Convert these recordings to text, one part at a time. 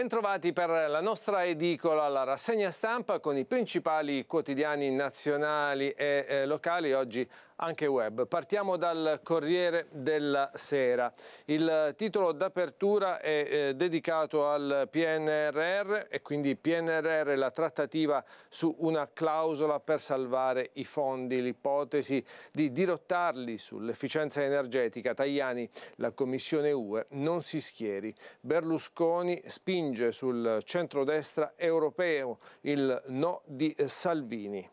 Bentrovati per la nostra edicola, la rassegna stampa con i principali quotidiani nazionali e eh, locali. Oggi anche web. Partiamo dal Corriere della Sera. Il titolo d'apertura è eh, dedicato al PNRR e quindi PNRR la trattativa su una clausola per salvare i fondi, l'ipotesi di dirottarli sull'efficienza energetica. Tajani, la Commissione UE, non si schieri. Berlusconi spinge sul centrodestra europeo il no di Salvini.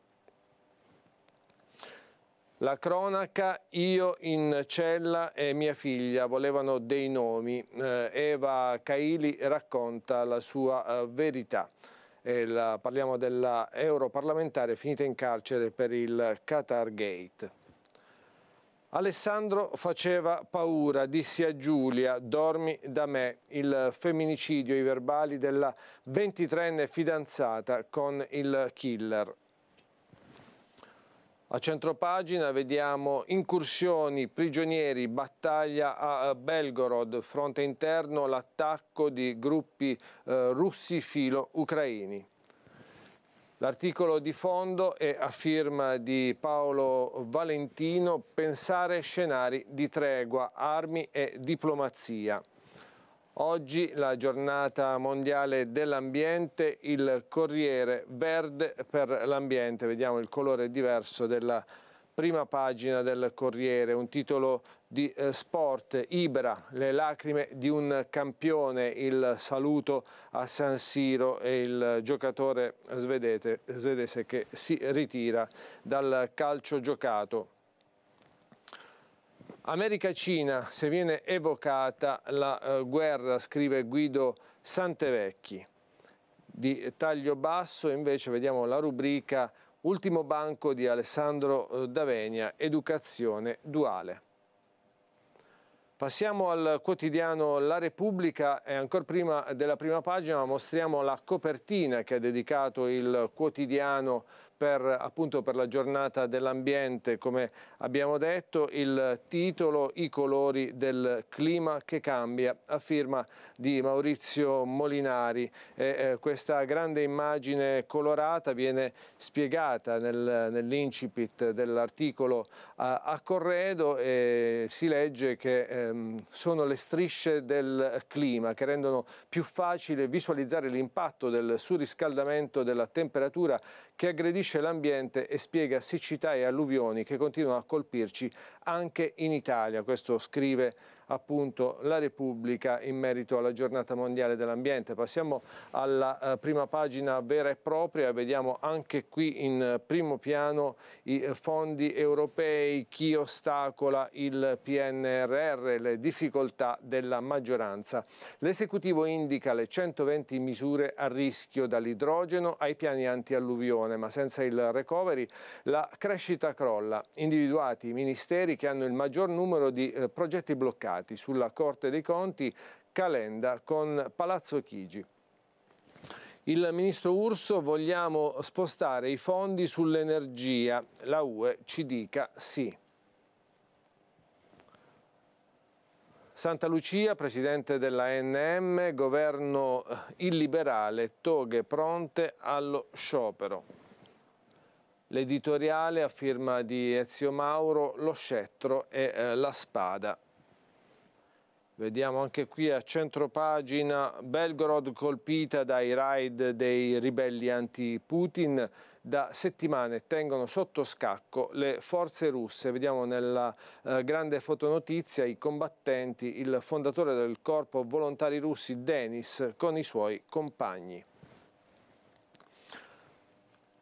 La cronaca, io in cella e mia figlia volevano dei nomi. Eh, Eva Caili racconta la sua eh, verità. parliamo della europarlamentare finita in carcere per il Qatar Gate. Alessandro faceva paura, disse a Giulia, dormi da me, il femminicidio, i verbali della 23enne fidanzata con il killer. A centropagina vediamo incursioni, prigionieri, battaglia a eh, Belgorod, fronte interno, l'attacco di gruppi eh, russi filo ucraini. L'articolo di fondo è a firma di Paolo Valentino, Pensare scenari di tregua, armi e diplomazia. Oggi la giornata mondiale dell'ambiente, il Corriere Verde per l'ambiente, vediamo il colore diverso della prima pagina del Corriere, un titolo di eh, sport, Ibra, le lacrime di un campione, il saluto a San Siro e il giocatore svedese che si ritira dal calcio giocato. America e Cina, se viene evocata la uh, guerra, scrive Guido Santevecchi. Di taglio basso invece vediamo la rubrica Ultimo banco di Alessandro eh, Davenia, Educazione duale. Passiamo al quotidiano La Repubblica e ancora prima della prima pagina mostriamo la copertina che ha dedicato il quotidiano per, appunto, per la giornata dell'ambiente, come abbiamo detto, il titolo I colori del clima che cambia, a firma di Maurizio Molinari. E, eh, questa grande immagine colorata viene spiegata nel, nell'incipit dell'articolo a, a, Corredo e si legge che ehm, sono le strisce del clima che rendono più facile visualizzare l'impatto del surriscaldamento della temperatura che aggredisce imbrutisce l'ambiente e spiega siccità e alluvioni che continuano a colpirci anche in Italia. Questo scrive appunto la Repubblica in merito alla giornata mondiale dell'ambiente. Passiamo alla eh, prima pagina vera e propria, vediamo anche qui in eh, primo piano i eh, fondi europei, chi ostacola il PNRR, le difficoltà della maggioranza. L'esecutivo indica le 120 misure a rischio dall'idrogeno ai piani antialluvione, ma senza il recovery la crescita crolla. Individuati i ministeri che hanno il maggior numero di progetti bloccati indagati sulla Corte dei Conti Calenda con Palazzo Chigi. Il ministro Urso vogliamo spostare i fondi sull'energia. La UE ci dica sì. Santa Lucia, presidente della NM, governo eh, illiberale, toghe pronte allo sciopero. L'editoriale a firma di Ezio Mauro, lo scettro e eh, la spada. Vediamo anche qui a centro pagina Belgorod colpita dai raid dei ribelli anti-Putin. Da settimane tengono sotto scacco le forze russe. Vediamo nella eh, grande fotonotizia i combattenti, il fondatore del corpo volontari russi Denis con i suoi compagni.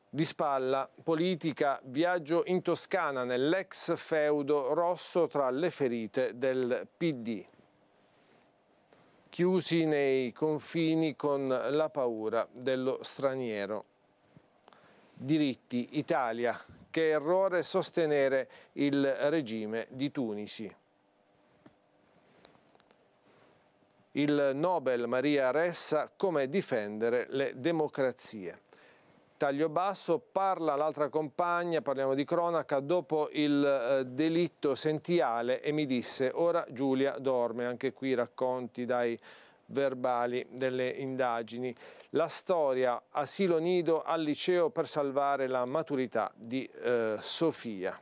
Di spalla, politica, viaggio in Toscana nell'ex feudo rosso tra le ferite del PD chiusi nei confini con la paura dello straniero. Diritti Italia, che errore sostenere il regime di Tunisi. Il Nobel Maria Ressa, come difendere le democrazie taglio basso, parla l'altra compagna, parliamo di cronaca, dopo il eh, delitto sentiale e mi disse ora Giulia dorme, anche qui racconti dai verbali delle indagini. La storia asilo nido al liceo per salvare la maturità di eh, Sofia.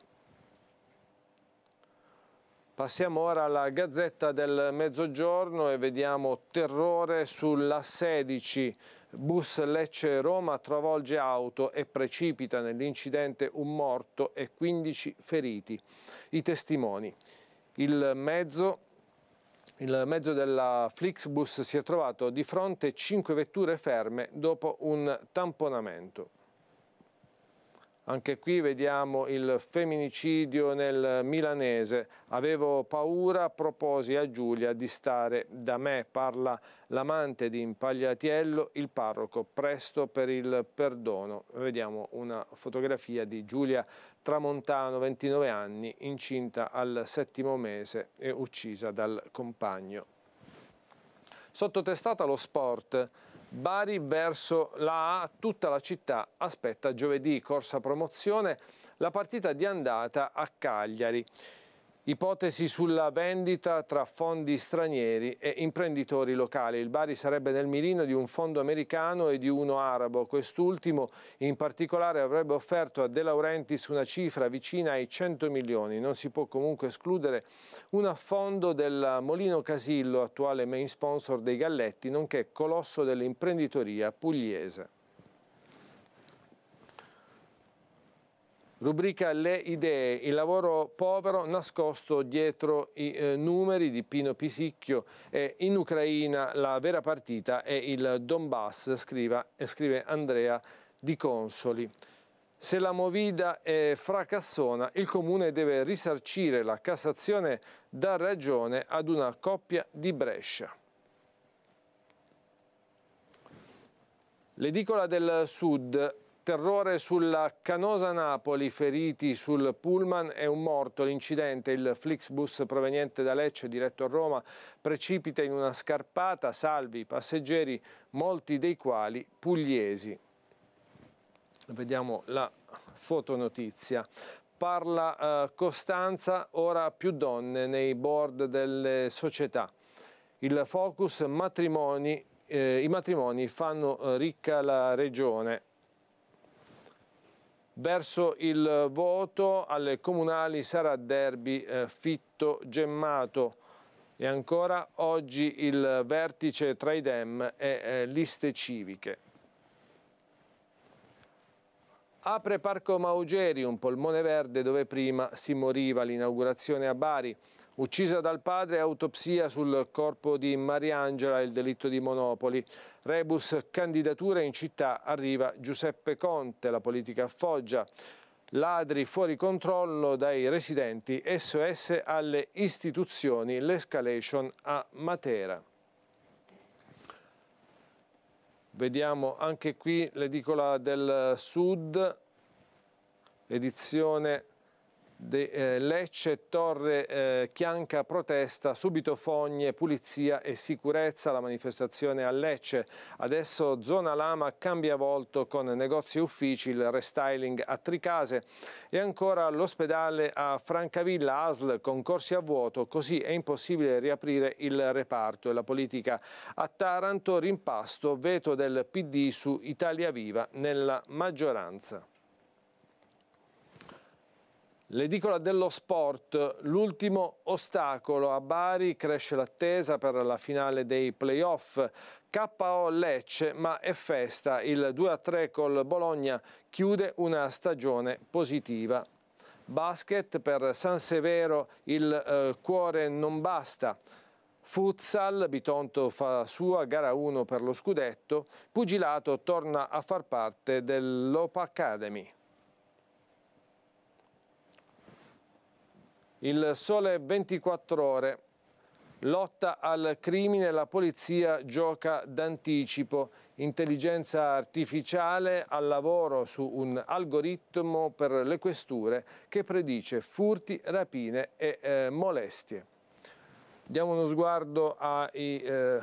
Passiamo ora alla Gazzetta del Mezzogiorno e vediamo terrore sulla 16. Bus Lecce Roma travolge auto e precipita nell'incidente un morto e 15 feriti. I testimoni. Il mezzo il mezzo della Flixbus si è trovato di fronte a 5 vetture ferme dopo un tamponamento. Anche qui vediamo il femminicidio nel milanese. Avevo paura, proposi a Giulia di stare da me, parla l'amante di Impagliatiello, il parroco, presto per il perdono. Vediamo una fotografia di Giulia Tramontano, 29 anni, incinta al settimo mese e uccisa dal compagno. Sottotestata lo sport. Bari verso la A, tutta la città aspetta giovedì, corsa promozione, la partita di andata a Cagliari. Ipotesi sulla vendita tra fondi stranieri e imprenditori locali. Il Bari sarebbe nel mirino di un fondo americano e di uno arabo. Quest'ultimo in particolare avrebbe offerto a De Laurentiis una cifra vicina ai 100 milioni. Non si può comunque escludere un affondo del Molino Casillo, attuale main sponsor dei Galletti, nonché colosso dell'imprenditoria pugliese. Rubrica Le idee, il lavoro povero nascosto dietro i eh, numeri di Pino Pisicchio. Eh, in Ucraina la vera partita è il Donbass, scriva, eh, scrive Andrea Di Consoli. Se la movida è fracassona, il comune deve risarcire la Cassazione da ragione ad una coppia di Brescia. L'edicola del Sud Terrore sulla Canosa Napoli, feriti sul pullman e un morto. L'incidente, il Flixbus proveniente da Lecce diretto a Roma, precipita in una scarpata, salvi i passeggeri, molti dei quali pugliesi. Vediamo la fotonotizia parla eh, Costanza, ora più donne nei board delle società. Il focus matrimoni, eh, i matrimoni fanno eh, ricca la regione, verso il voto alle comunali sarà derby eh, fitto gemmato e ancora oggi il vertice tra i dem e eh, liste civiche. Apre Parco Maugeri, un polmone verde dove prima si moriva l'inaugurazione a Bari. Uccisa dal padre, autopsia sul corpo di Mariangela, il delitto di Monopoli. Rebus candidature in città, arriva Giuseppe Conte, la politica a Foggia. Ladri fuori controllo dai residenti, SOS alle istituzioni, l'escalation a Matera. Vediamo anche qui l'edicola del Sud, edizione De, eh, Lecce, Torre eh, Chianca, protesta, subito fogne, pulizia e sicurezza, la manifestazione a Lecce. Adesso zona lama cambia volto con negozi e uffici, il restyling a Tricase e ancora l'ospedale a Francavilla, ASL, concorsi a vuoto, così è impossibile riaprire il reparto e la politica a Taranto, rimpasto, veto del PD su Italia Viva nella maggioranza. L'edicola dello sport, l'ultimo ostacolo a Bari, cresce l'attesa per la finale dei playoff. KO Lecce, ma è festa. Il 2-3 col Bologna chiude una stagione positiva. Basket per San Severo, il eh, cuore non basta. Futsal, Bitonto fa sua gara 1 per lo scudetto. Pugilato torna a far parte dell'Opa Academy. Il sole 24 ore. Lotta al crimine, la polizia gioca d'anticipo. Intelligenza artificiale al lavoro su un algoritmo per le questure che predice furti, rapine e eh, molestie. Diamo uno sguardo ai, eh,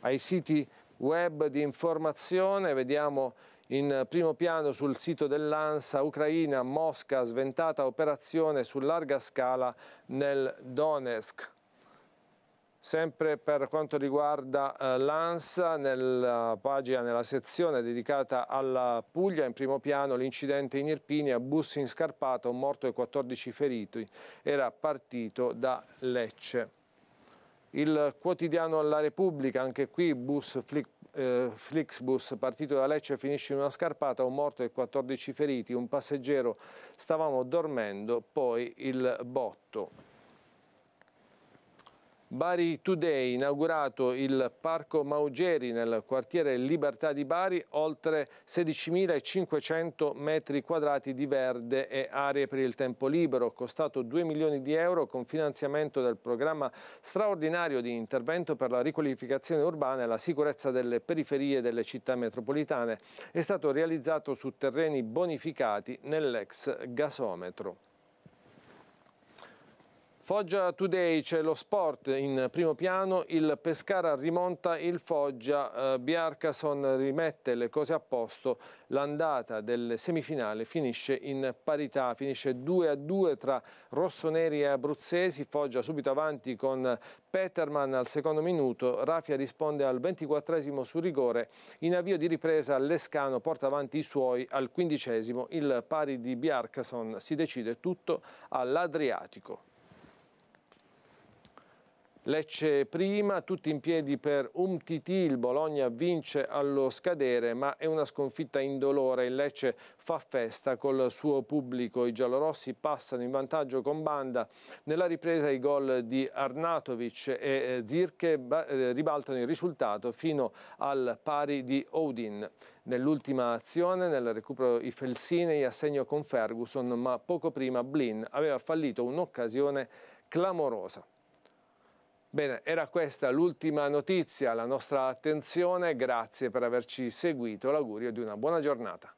ai siti web di informazione, vediamo in primo piano sul sito dell'ANSA, Ucraina, Mosca, sventata operazione su larga scala nel Donetsk. Sempre per quanto riguarda eh, l'ANSA, nella eh, pagina, nella sezione dedicata alla Puglia, in primo piano l'incidente in Irpinia, bus in inscarpato, morto e 14 feriti, era partito da Lecce. Il quotidiano alla Repubblica, anche qui bus flick, eh, Flixbus partito da Lecce finisce in una scarpata, un morto e 14 feriti, un passeggero stavamo dormendo, poi il botto. Bari Today inaugurato il Parco Maugeri nel quartiere Libertà di Bari, oltre 16.500 metri quadrati di verde e aree per il tempo libero, costato 2 milioni di euro con finanziamento del programma straordinario di intervento per la riqualificazione urbana e la sicurezza delle periferie delle città metropolitane. È stato realizzato su terreni bonificati nell'ex gasometro. Foggia Today c'è lo sport in primo piano, il Pescara rimonta il Foggia, eh, Biarcason rimette le cose a posto, l'andata del semifinale finisce in parità, finisce 2 a 2 tra rossoneri e abruzzesi, Foggia subito avanti con Peterman al secondo minuto, Rafia risponde al 24 su rigore, in avvio di ripresa Lescano porta avanti i suoi al quindicesimo, il pari di Biarcason si decide tutto all'Adriatico. Lecce prima, tutti in piedi per Umtiti, il Bologna vince allo scadere ma è una sconfitta indolore, il Lecce fa festa col suo pubblico, i giallorossi passano in vantaggio con Banda, nella ripresa i gol di Arnatovic e eh, Zirke eh, ribaltano il risultato fino al pari di Odin. Nell'ultima azione, nel recupero i Felsinei a segno con Ferguson, ma poco prima Blin aveva fallito un'occasione clamorosa. Bene, era questa l'ultima notizia, la nostra attenzione, grazie per averci seguito, l'augurio di una buona giornata.